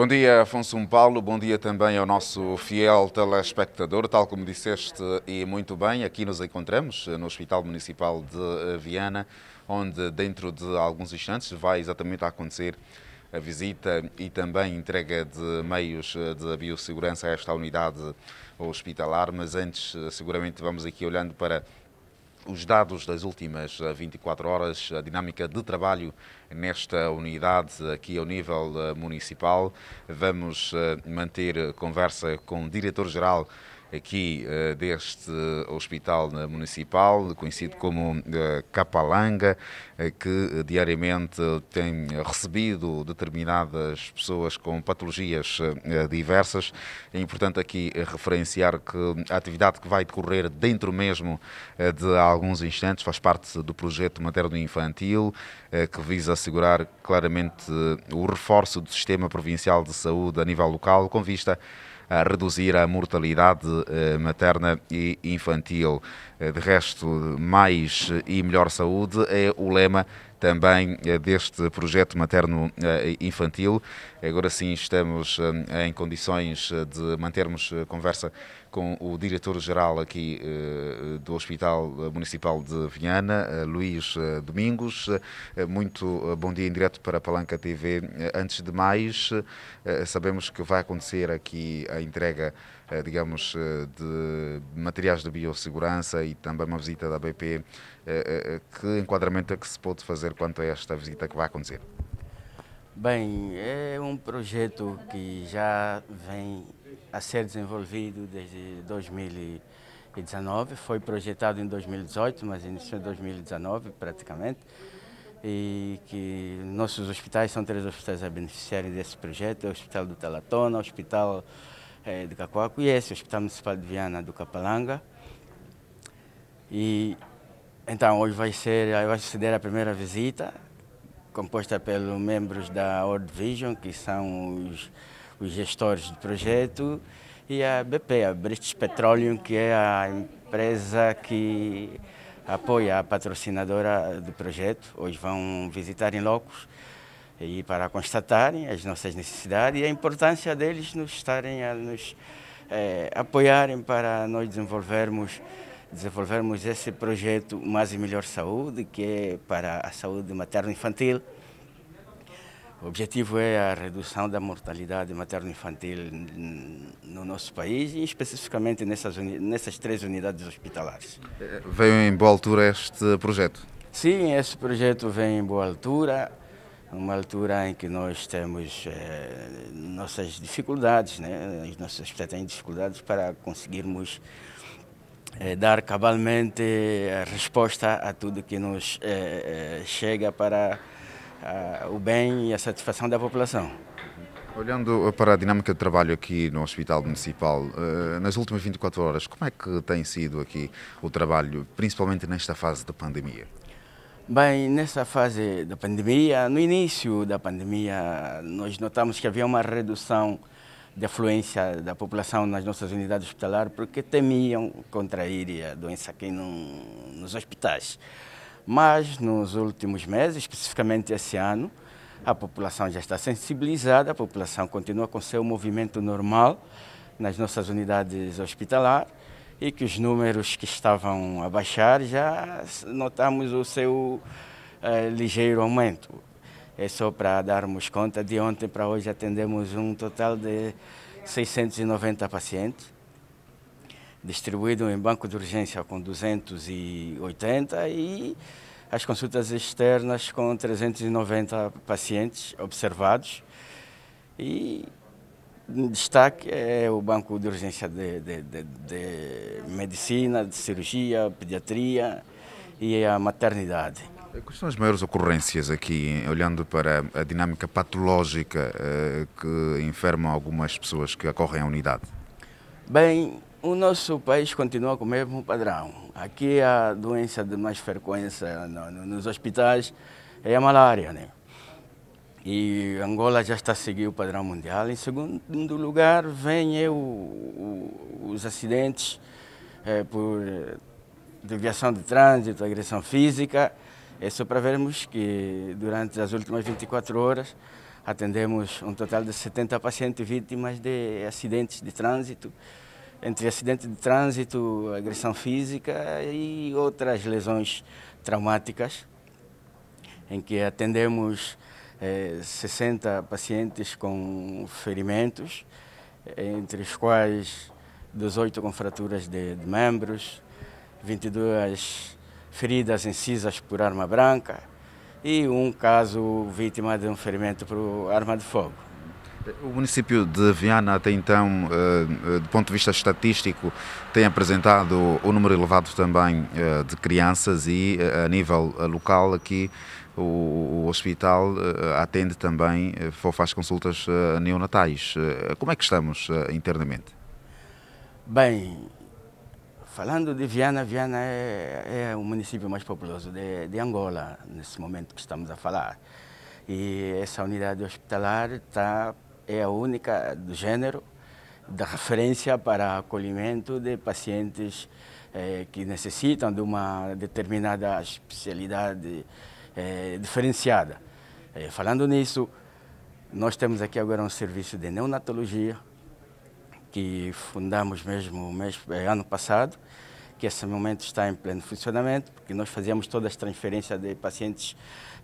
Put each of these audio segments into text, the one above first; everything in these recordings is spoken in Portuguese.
Bom dia, Afonso Paulo. Bom dia também ao nosso fiel telespectador. Tal como disseste, e muito bem, aqui nos encontramos no Hospital Municipal de Viana, onde dentro de alguns instantes vai exatamente acontecer a visita e também entrega de meios de biossegurança a esta unidade hospitalar. Mas antes, seguramente, vamos aqui olhando para os dados das últimas 24 eh, horas, a dinâmica de trabalho nesta unidade aqui ao nível eh, municipal. Vamos eh, manter conversa com o diretor-geral aqui uh, deste hospital municipal, conhecido como uh, Capalanga, uh, que diariamente tem recebido determinadas pessoas com patologias diversas. É importante aqui referenciar que a atividade que vai decorrer dentro mesmo de alguns instantes faz parte do projeto materno-infantil, que visa assegurar claramente o reforço do sistema provincial de saúde a nível local, com vista a reduzir a mortalidade eh, materna e infantil. Eh, de resto, mais e melhor saúde é o lema também eh, deste projeto materno-infantil. Eh, Agora sim estamos eh, em condições de mantermos conversa com o diretor-geral aqui do Hospital Municipal de Viana, Luís Domingos. Muito bom dia em direto para a Palanca TV. Antes de mais, sabemos que vai acontecer aqui a entrega eh, digamos, eh, de materiais de biossegurança e também uma visita da BP. Eh, que enquadramento é que se pode fazer quanto a esta visita que vai acontecer? Bem, é um projeto que já vem a ser desenvolvido desde 2019. Foi projetado em 2018, mas iniciou em 2019 praticamente. E que nossos hospitais, são três hospitais a beneficiarem desse projeto: é o Hospital do Telatona, o Hospital eh, de Cacoaco e esse Hospital Municipal de Viana do Capalanga. E então hoje vai ser, vai suceder a primeira visita, composta pelos membros da World Vision, que são os, os gestores do projeto, e a BP, a British Petroleum, que é a empresa que apoia a patrocinadora do projeto. Hoje vão visitar em locos e para constatarem as nossas necessidades e a importância deles nos estarem a nos é, apoiarem para nós desenvolvermos desenvolvermos esse projeto Mais e Melhor Saúde, que é para a saúde materno-infantil. O objetivo é a redução da mortalidade materno-infantil no nosso país e especificamente nessas, nessas três unidades hospitalares. Eh, Veio em boa altura este projeto? Sim, esse projeto vem em boa altura uma altura em que nós temos eh, nossas dificuldades, né? as nossas têm dificuldades para conseguirmos eh, dar cabalmente a resposta a tudo que nos eh, chega para a, o bem e a satisfação da população. Olhando para a dinâmica de trabalho aqui no Hospital Municipal, nas últimas 24 horas, como é que tem sido aqui o trabalho, principalmente nesta fase da pandemia? Bem, nessa fase da pandemia, no início da pandemia, nós notamos que havia uma redução de afluência da população nas nossas unidades hospitalares porque temiam contrair a doença aqui no, nos hospitais. Mas nos últimos meses, especificamente esse ano, a população já está sensibilizada, a população continua com seu movimento normal nas nossas unidades hospitalares e que os números que estavam a baixar já notamos o seu eh, ligeiro aumento. É só para darmos conta, de ontem para hoje atendemos um total de 690 pacientes, distribuído em banco de urgência com 280 e as consultas externas com 390 pacientes observados. E Destaque é o banco de urgência de, de, de, de, medicina, de cirurgia, pediatria e a maternidade. Quais são as maiores ocorrências aqui, olhando para a dinâmica patológica eh, que enferma algumas pessoas que ocorrem à unidade? Bem, o nosso país continua com o mesmo padrão. Aqui a doença de mais frequência nos hospitais é a malária, né? E Angola já está a seguir o padrão mundial. Em segundo lugar, vem o, os acidentes é, por eh, deviação de trânsito, agressão física. É só para vermos que durante as últimas 24 horas atendemos um total de 70 pacientes vítimas de acidentes de trânsito, entre acidente de trânsito, agressão física e outras lesões traumáticas, em que atendemos 60 é, pacientes com ferimentos, entre os quais 18 com fraturas de, de membros, 22 feridas incisas por arma branca e um caso vítima de um ferimento por arma de fogo. O município de Viana até então, eh, eh, do ponto de vista estatístico, tem apresentado o um número elevado também eh, de crianças e a nível local aqui o, hospital eh, atende também, eh, faz consultas eh, neonatais. Como é que estamos internamente? Bem, falando de Viana, Viana é, é o município mais populoso de, de Angola, nesse momento que estamos a falar. E essa unidade hospitalar está é a única do gênero da referência para acolhimento de pacientes que necessitam de uma determinada especialidade é, diferenciada. É, falando nisso, nós temos aqui agora um serviço de neonatologia que fundamos mesmo mês, é, ano passado, que esse momento está em pleno funcionamento, porque nós fazíamos todas as transferências de pacientes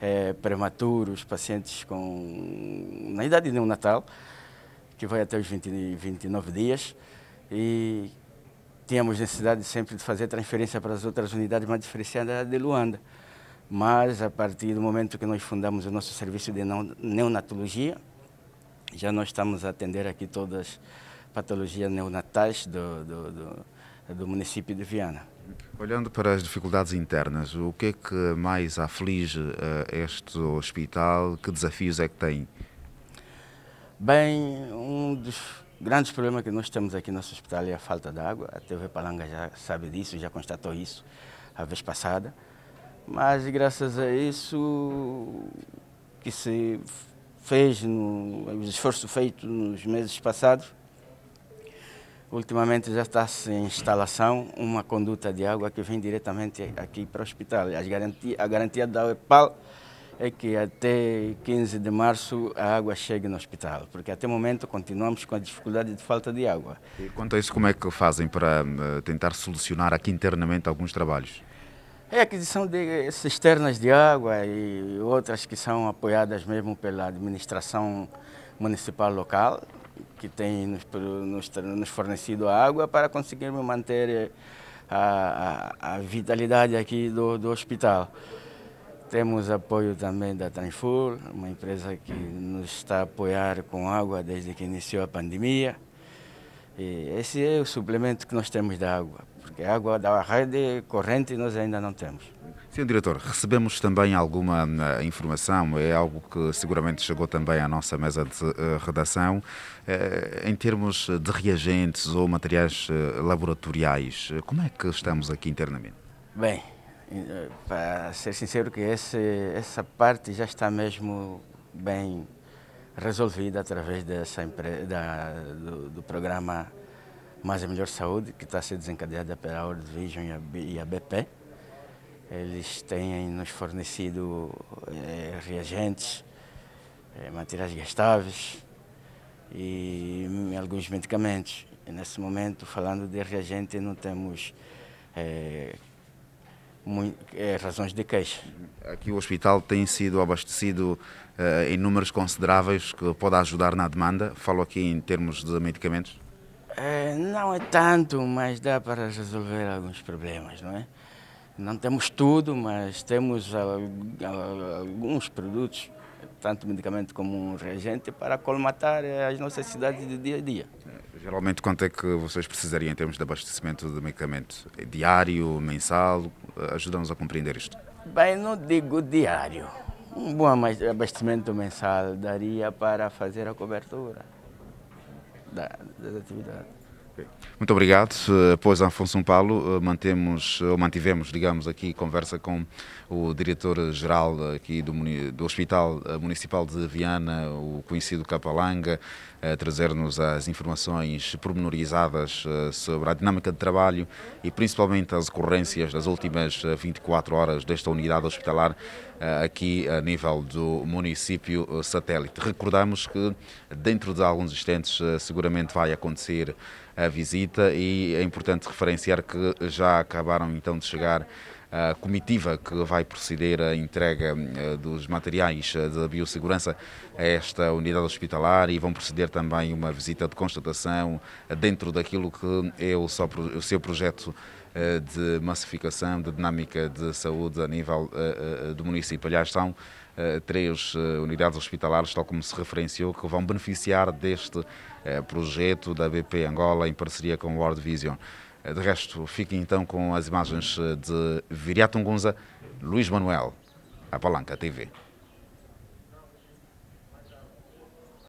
é, prematuros, pacientes com na idade neonatal, que vai até os 20, 29 dias, e tínhamos necessidade sempre de fazer transferência para as outras unidades, mais diferenciada de Luanda. Mas a partir do momento que nós fundamos o nosso serviço de neonatologia, já nós estamos a atender aqui todas as patologias neonatais do, do, do, do município de Viana. Olhando para as dificuldades internas, o que é que mais aflige eh, este hospital? Que desafios é que tem? Bem, um dos grandes problemas que nós temos aqui no nosso hospital é a falta de água. A TV Palanga já sabe disso, já constatou isso a vez passada. Mas graças a isso que se fez, no, o esforço feito nos meses passados, ultimamente já está em instalação uma conduta de água que vem diretamente aqui para o hospital. Garantia, a garantia da EPAL é que até 15 de março a água chegue no hospital, porque até o momento continuamos com a dificuldade de falta de água. E quanto a isso, como é que fazem para eh, tentar solucionar aqui internamente alguns trabalhos? É aquisição de cisternas de água e outras que são apoiadas mesmo pela administração municipal local, que tem nos, nos, nos fornecido água para conseguirmos manter eh, a, a, a vitalidade aqui do, do, hospital. Temos apoio também da Transfur, uma empresa que nos está a apoiar com água desde que iniciou a pandemia. E esse é o suplemento que nós temos da água, porque a água da rede corrente nós ainda não temos. Senhor diretor, recebemos também alguma eh, informação, é algo que seguramente chegou também à nossa mesa de eh, redação, eh, em termos de reagentes ou materiais laboratoriais, como é que estamos aqui internamente? Bem, para ser sincero que esse, essa parte já está mesmo bem resolvida através dessa empresa, da, do, do, programa Mais e é Melhor Saúde, que está sendo desencadeado pela World Vision e a, e a BP. Eles têm nos fornecido é, reagentes, é, materiais gastáveis e hum, alguns medicamentos. E nesse momento, falando de reagente, não temos é, muito, é, eh, razões de queixa. Aqui o hospital tem sido abastecido uh, em números consideráveis que pode ajudar na demanda? Falo aqui em termos de medicamentos. É, não é tanto, mas dá para resolver alguns problemas, não é? Não temos tudo, mas temos alguns produtos tanto medicamento como um reagente, para colmatar eh, as nossas necessidades do dia a dia. Geralmente, quanto é que vocês precisariam em termos de abastecimento de medicamento? É diário, mensal? Ajuda-nos a compreender isto. Bem, não digo diário. Um bom abastecimento mensal daria para fazer a cobertura das atividades. Muito obrigado. Pois, Afonso Paulo, eh, mantemos, eh, ou mantivemos, digamos, aqui conversa com o diretor-geral aqui do, do, Hospital eh, Municipal de Viana, o conhecido Capalanga, a trazer-nos as informações pormenorizadas sobre a dinâmica de trabalho e principalmente as ocorrências das últimas 24 horas desta unidade hospitalar eh, aqui a nível do município eh, satélite. Recordamos que dentro de alguns instantes eh, seguramente vai acontecer a visita e é importante referenciar que já acabaram então de chegar a comitiva que vai proceder à entrega dos materiais de biossegurança a esta unidade hospitalar e vão proceder também uma visita de constatação dentro daquilo que é o seu projeto eh, de massificação, de dinâmica de saúde a nível eh, eh, do município. Aliás, são três unidades hospitalares, tal como se referenciou, que vão beneficiar deste projeto da BP Angola em parceria com o World Vision. De resto, fiquem então com as imagens de Viriato Ngunza, Luís Manuel, a Palanca TV.